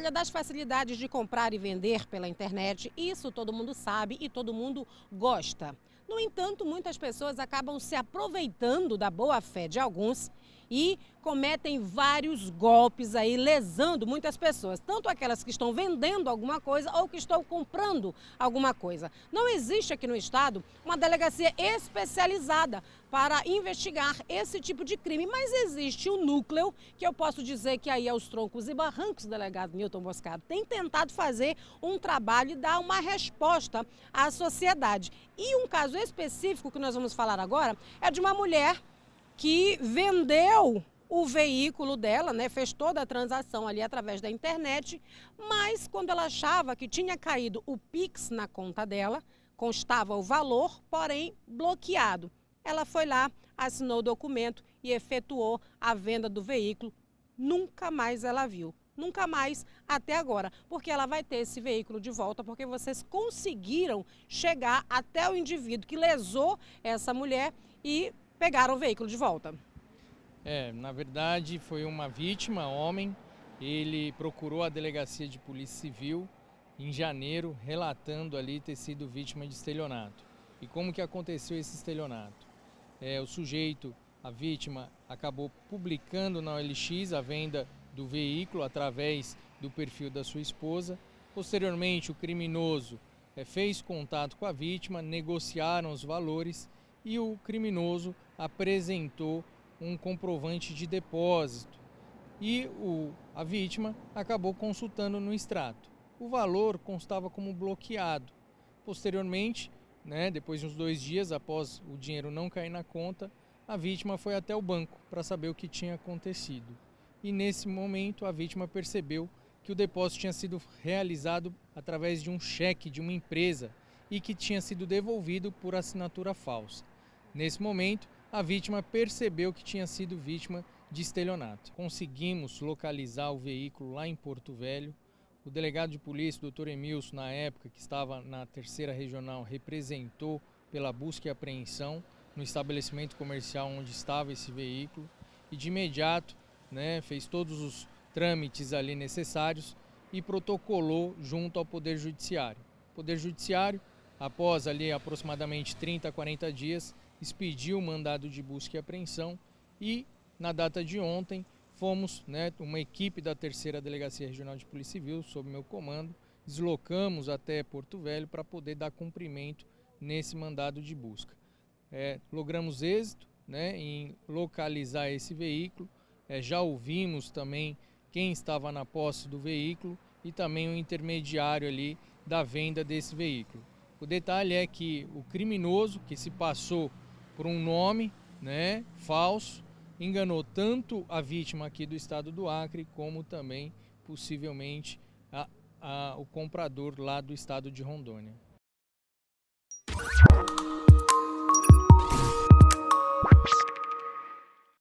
Olha, das facilidades de comprar e vender pela internet, isso todo mundo sabe e todo mundo gosta. No entanto, muitas pessoas acabam se aproveitando da boa fé de alguns e cometem vários golpes aí, lesando muitas pessoas, tanto aquelas que estão vendendo alguma coisa ou que estão comprando alguma coisa. Não existe aqui no estado uma delegacia especializada para investigar esse tipo de crime, mas existe um núcleo que eu posso dizer que aí aos troncos e barrancos, o delegado Milton Boscado tem tentado fazer um trabalho e dar uma resposta à sociedade. E um caso específico que nós vamos falar agora é de uma mulher que vendeu o veículo dela, né, fez toda a transação ali através da internet, mas quando ela achava que tinha caído o Pix na conta dela, constava o valor, porém bloqueado. Ela foi lá, assinou o documento e efetuou a venda do veículo. Nunca mais ela viu. Nunca mais até agora, porque ela vai ter esse veículo de volta, porque vocês conseguiram chegar até o indivíduo que lesou essa mulher e pegaram o veículo de volta. É, na verdade foi uma vítima, homem. Ele procurou a delegacia de polícia civil em janeiro, relatando ali ter sido vítima de estelionato. E como que aconteceu esse estelionato? É, o sujeito, a vítima, acabou publicando na OLX a venda do veículo através do perfil da sua esposa. Posteriormente, o criminoso é, fez contato com a vítima, negociaram os valores e o criminoso apresentou um comprovante de depósito e o, a vítima acabou consultando no extrato. O valor constava como bloqueado. Posteriormente, né, depois de uns dois dias após o dinheiro não cair na conta, a vítima foi até o banco para saber o que tinha acontecido. E nesse momento, a vítima percebeu que o depósito tinha sido realizado através de um cheque de uma empresa e que tinha sido devolvido por assinatura falsa. Nesse momento, a vítima percebeu que tinha sido vítima de estelionato. Conseguimos localizar o veículo lá em Porto Velho. O delegado de polícia, doutor Emilson, na época que estava na terceira regional, representou pela busca e apreensão no estabelecimento comercial onde estava esse veículo e de imediato né, fez todos os trâmites ali necessários e protocolou junto ao Poder Judiciário. O Poder Judiciário, após ali aproximadamente 30 a 40 dias, expediu o mandado de busca e apreensão e, na data de ontem, fomos, né, uma equipe da terceira Delegacia Regional de Polícia Civil, sob meu comando, deslocamos até Porto Velho para poder dar cumprimento nesse mandado de busca. É, logramos êxito né, em localizar esse veículo, é, já ouvimos também quem estava na posse do veículo e também o intermediário ali da venda desse veículo. O detalhe é que o criminoso que se passou por um nome né, falso, enganou tanto a vítima aqui do estado do Acre, como também possivelmente a, a, o comprador lá do estado de Rondônia.